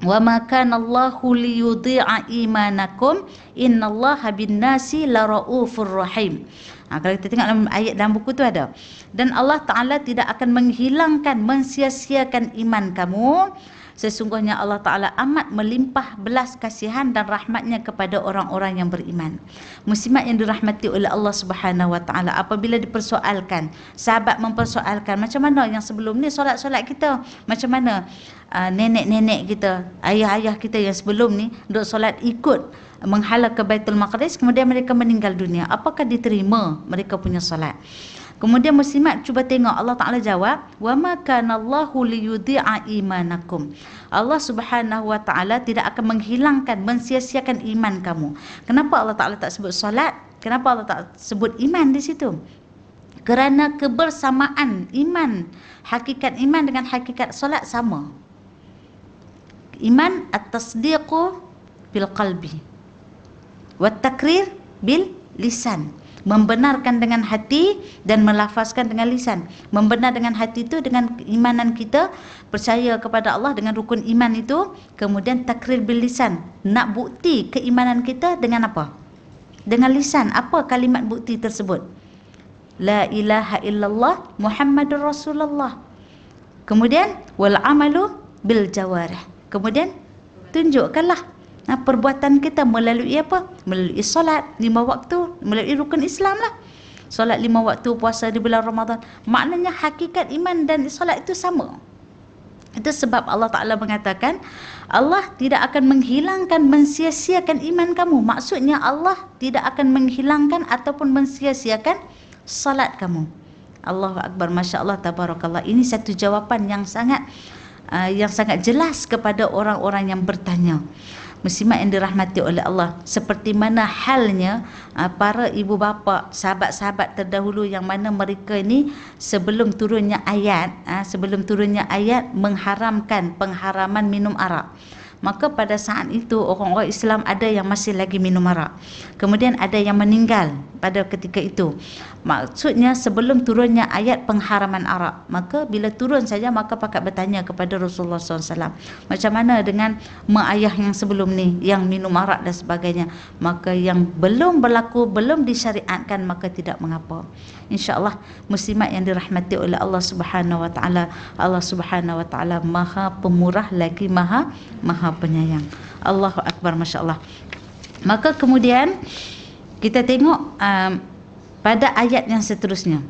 wa ma kana Allahu liyudhi'a imanakum innallaha binnasi laraufur rahim Ha, kalau kita tengok dalam ayat dalam buku tu ada dan Allah Taala tidak akan menghilangkan mensia-siakan iman kamu Sesungguhnya Allah Ta'ala amat melimpah belas kasihan dan rahmatnya kepada orang-orang yang beriman. Muslimat yang dirahmati oleh Allah Subhanahu Wa Ta'ala apabila dipersoalkan, sahabat mempersoalkan macam mana yang sebelum ni solat-solat kita, macam mana uh, nenek-nenek kita, ayah-ayah kita yang sebelum ni duduk solat ikut menghala ke Baitul Maqdis kemudian mereka meninggal dunia. Apakah diterima mereka punya solat? Kemudian muslimat cuba tengok Allah Taala jawab, "Wa ma kana Allahu liyudhi'a imanakum." Allah Subhanahu wa taala tidak akan menghilangkan mensia-siakan iman kamu. Kenapa Allah Taala tak sebut solat? Kenapa Allah tak sebut iman di situ? Kerana kebersamaan iman, hakikat iman dengan hakikat solat sama. Iman at-tasdiqu bil qalbi. Wa takrir bil lisan membenarkan dengan hati dan melafazkan dengan lisan membenar dengan hati itu dengan imanan kita percaya kepada Allah dengan rukun iman itu kemudian takrir bil lisan nak bukti keimanan kita dengan apa dengan lisan apa kalimat bukti tersebut la ilaha illallah muhammadur rasulullah kemudian wal amalu bil jawarih kemudian tunjukkanlah Nah, ha, perbuatan kita melalui apa? Melalui solat lima waktu, melalui rukun Islam lah. Solat lima waktu puasa di bulan Ramadan. Maknanya hakikat iman dan solat itu sama. Itu sebab Allah Ta'ala mengatakan Allah tidak akan menghilangkan mensia-siakan iman kamu. Maksudnya Allah tidak akan menghilangkan ataupun mensia-siakan salat kamu. Allahu Akbar, Masya Allah, Tabarakallah. Ini satu jawapan yang sangat uh, yang sangat jelas kepada orang-orang yang bertanya muslimat yang dirahmati oleh Allah seperti mana halnya ah, para ibu bapa sahabat-sahabat terdahulu yang mana mereka ini sebelum turunnya ayat ah, sebelum turunnya ayat mengharamkan pengharaman minum arak maka pada saat itu orang-orang Islam ada yang masih lagi minum arak kemudian ada yang meninggal pada ketika itu maksudnya sebelum turunnya ayat pengharaman arak maka bila turun saja maka pakat bertanya kepada Rasulullah SAW macam mana dengan mak ayah yang sebelum ni yang minum arak dan sebagainya maka yang belum berlaku belum disyariatkan maka tidak mengapa insyaallah muslimat yang dirahmati oleh Allah Subhanahu Allah Subhanahu Maha pemurah lagi Maha Maha penyayang Allahu akbar masyaallah maka kemudian kita tengok um, pada ayat yang seterusnya.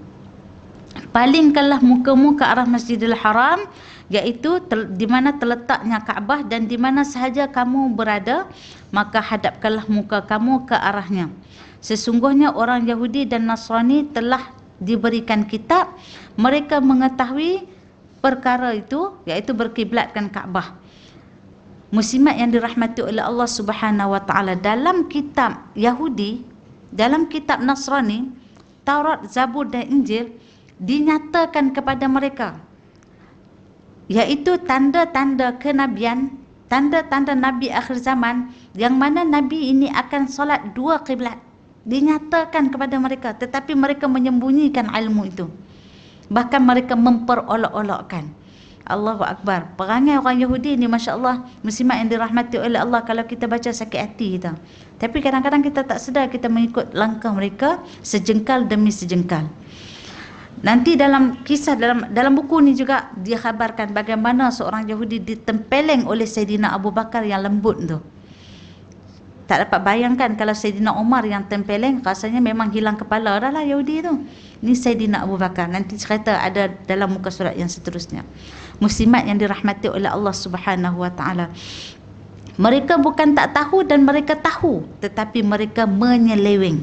Palingkanlah mukamu ke arah Masjidil Haram iaitu tel, di mana terletaknya Kaabah dan di mana sahaja kamu berada maka hadapkanlah muka kamu ke arahnya. Sesungguhnya orang Yahudi dan Nasrani telah diberikan kitab mereka mengetahui perkara itu iaitu berkiblatkan Kaabah. Muslimat yang dirahmati oleh Allah Subhanahu wa taala dalam kitab Yahudi dalam kitab Nasrani, Taurat, Zabur dan Injil dinyatakan kepada mereka iaitu tanda-tanda kenabian, tanda-tanda nabi akhir zaman yang mana nabi ini akan solat dua kiblat dinyatakan kepada mereka tetapi mereka menyembunyikan ilmu itu. Bahkan mereka memperolok-olokkan. Allahu Akbar. Perangai orang Yahudi ni Masya Allah. Muslimat yang dirahmati oleh Allah. Kalau kita baca sakit hati kita. Tapi kadang-kadang kita tak sedar kita mengikut langkah mereka sejengkal demi sejengkal. Nanti dalam kisah dalam dalam buku ni juga dia dikhabarkan bagaimana seorang Yahudi ditempeleng oleh Sayyidina Abu Bakar yang lembut tu. Tak dapat bayangkan kalau Sayyidina Omar yang tempeleng rasanya memang hilang kepala dah lah Yahudi tu. Ni Sayyidina Abu Bakar. Nanti cerita ada dalam muka surat yang seterusnya. Muslimat yang dirahmati oleh Allah Subhanahu Wa Taala. Mereka bukan tak tahu dan mereka tahu tetapi mereka menyeleweng.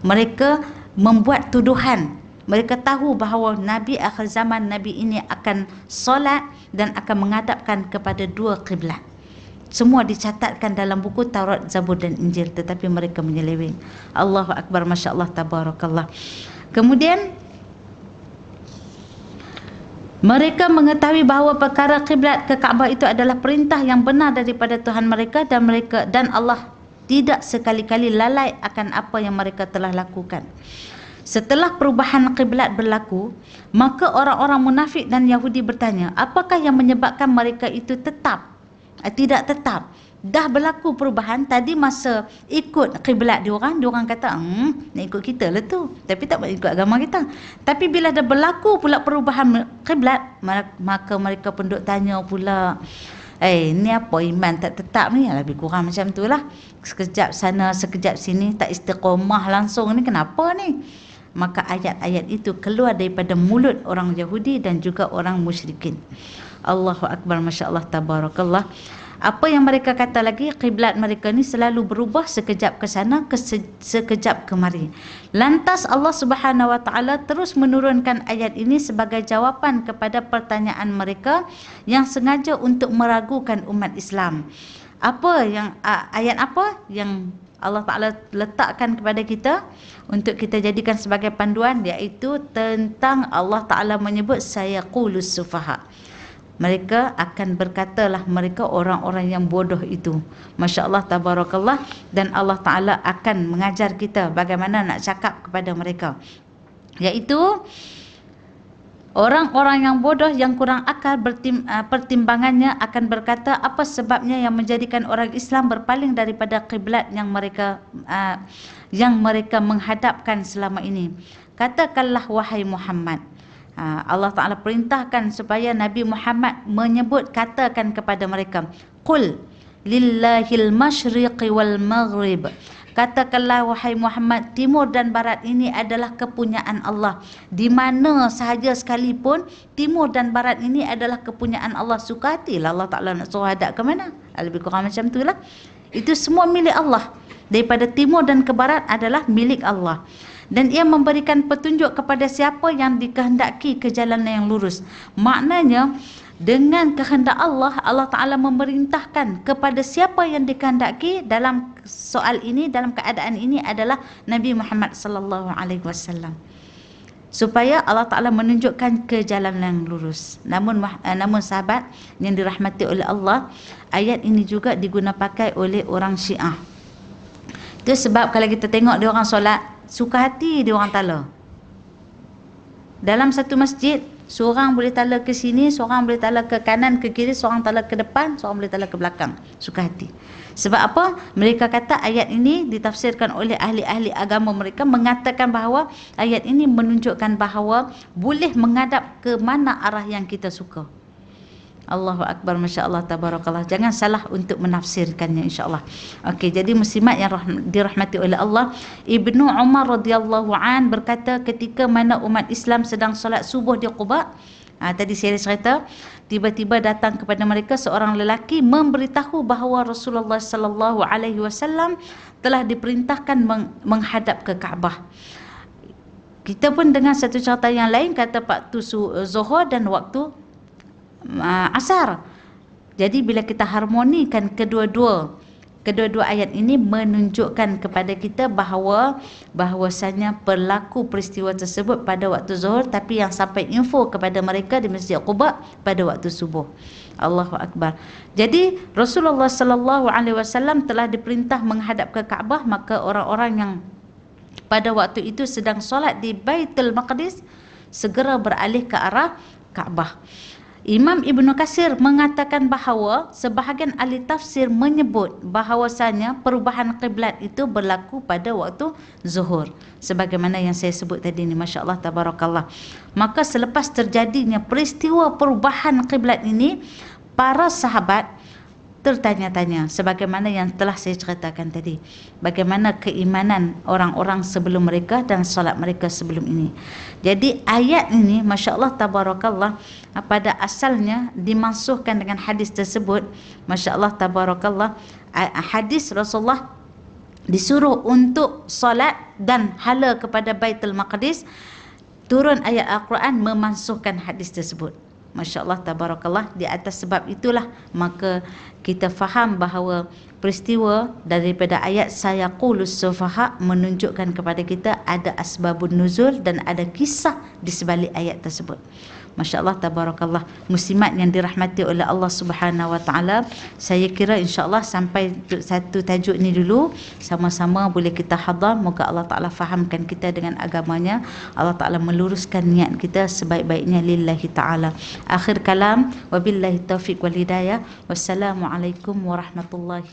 Mereka membuat tuduhan. Mereka tahu bahawa Nabi akhir zaman Nabi ini akan solat dan akan mengadapkan kepada dua kiblat. Semua dicatatkan dalam buku Taurat, Zabur dan Injil tetapi mereka menyeleweng. Allahu akbar masya-Allah tabarakallah. Kemudian mereka mengetahui bahawa perkara kiblat ke Kaabah itu adalah perintah yang benar daripada Tuhan mereka dan mereka dan Allah tidak sekali-kali lalai akan apa yang mereka telah lakukan. Setelah perubahan kiblat berlaku, maka orang-orang munafik dan Yahudi bertanya, apakah yang menyebabkan mereka itu tetap eh, tidak tetap? dah berlaku perubahan tadi masa ikut kiblat diorang diorang kata hmm nak ikut kita lah tu tapi tak ikut agama kita tapi bila dah berlaku pula perubahan kiblat maka mereka pun duk tanya pula eh ni apa iman tak tetap ni lebih kurang macam tu lah sekejap sana sekejap sini tak istiqomah langsung ni kenapa ni maka ayat-ayat itu keluar daripada mulut orang Yahudi dan juga orang musyrikin Allahu Akbar Masya Allah Tabarakallah apa yang mereka kata lagi kiblat mereka ni selalu berubah sekejap ke sana sekejap kemari lantas Allah Subhanahu wa taala terus menurunkan ayat ini sebagai jawapan kepada pertanyaan mereka yang sengaja untuk meragukan umat Islam apa yang ayat apa yang Allah Taala letakkan kepada kita untuk kita jadikan sebagai panduan iaitu tentang Allah Taala menyebut saya qulus sufaha mereka akan berkatalah mereka orang-orang yang bodoh itu. Masya Allah, tabarakallah. Dan Allah Ta'ala akan mengajar kita bagaimana nak cakap kepada mereka. Iaitu, Orang-orang yang bodoh yang kurang akal eh, pertimbangannya akan berkata apa sebabnya yang menjadikan orang Islam berpaling daripada kiblat yang mereka eh, yang mereka menghadapkan selama ini. Katakanlah wahai Muhammad, Ha, Allah Ta'ala perintahkan supaya Nabi Muhammad menyebut katakan kepada mereka Qul lillahil Mashriq wal maghrib Katakanlah wahai Muhammad timur dan barat ini adalah kepunyaan Allah Di mana sahaja sekalipun timur dan barat ini adalah kepunyaan Allah Suka hatilah Allah Ta'ala nak suruh hadap ke mana Lebih kurang macam itulah Itu semua milik Allah Daripada timur dan ke barat adalah milik Allah dan ia memberikan petunjuk kepada siapa yang dikehendaki ke jalan yang lurus. Maknanya dengan kehendak Allah, Allah Ta'ala memerintahkan kepada siapa yang dikehendaki dalam soal ini, dalam keadaan ini adalah Nabi Muhammad Sallallahu Alaihi Wasallam supaya Allah Taala menunjukkan ke jalan yang lurus. Namun eh, namun sahabat yang dirahmati oleh Allah, ayat ini juga pakai oleh orang Syiah. Itu sebab kalau kita tengok dia orang solat, suka hati dia orang tala. Dalam satu masjid, seorang boleh tala ke sini, seorang boleh tala ke kanan, ke kiri, seorang tala ke depan, seorang boleh tala ke belakang. Suka hati. Sebab apa? Mereka kata ayat ini ditafsirkan oleh ahli-ahli agama mereka mengatakan bahawa ayat ini menunjukkan bahawa boleh mengadap ke mana arah yang kita suka. Allahu Akbar, Masya Allah, Tabarakallah. Jangan salah untuk menafsirkannya, Insya Allah. Okay, jadi muslimat yang dirahmati oleh Allah. Ibnu Umar radhiyallahu an berkata ketika mana umat Islam sedang solat subuh di Quba, ha, tadi saya cerita, tiba-tiba datang kepada mereka seorang lelaki memberitahu bahawa Rasulullah sallallahu alaihi wasallam telah diperintahkan meng- menghadap ke Kaabah. Kita pun dengan satu cerita yang lain kata waktu Zuhur dan waktu uh, asar. Jadi bila kita harmonikan kedua-dua kedua-dua ayat ini menunjukkan kepada kita bahawa bahawasanya berlaku peristiwa tersebut pada waktu zuhur tapi yang sampai info kepada mereka di Masjid Quba pada waktu subuh. Allahu akbar. Jadi Rasulullah sallallahu alaihi wasallam telah diperintah menghadap ke Kaabah maka orang-orang yang pada waktu itu sedang solat di Baitul Maqdis segera beralih ke arah Kaabah. Imam Ibn Qasir mengatakan bahawa sebahagian ahli tafsir menyebut bahawasanya perubahan kiblat itu berlaku pada waktu zuhur. Sebagaimana yang saya sebut tadi ini, Masya Allah, Tabarakallah. Maka selepas terjadinya peristiwa perubahan kiblat ini, para sahabat, tertanya-tanya sebagaimana yang telah saya ceritakan tadi bagaimana keimanan orang-orang sebelum mereka dan solat mereka sebelum ini jadi ayat ini Masya Allah Tabarakallah pada asalnya dimasukkan dengan hadis tersebut Masya Allah Tabarakallah hadis Rasulullah disuruh untuk solat dan hala kepada Baitul Maqdis turun ayat Al-Quran memasukkan hadis tersebut Masya Allah tabarakallah di atas sebab itulah maka kita faham bahawa peristiwa daripada ayat saya qulus sufaha menunjukkan kepada kita ada asbabun nuzul dan ada kisah di sebalik ayat tersebut masya-Allah tabarakallah muslimat yang dirahmati oleh Allah Subhanahu wa taala saya kira insya-Allah sampai satu tajuk ni dulu sama-sama boleh kita hadam moga Allah taala fahamkan kita dengan agamanya Allah taala meluruskan niat kita sebaik-baiknya lillahi taala akhir kalam wabillahi taufik wal hidayah wassalamualaikum warahmatullahi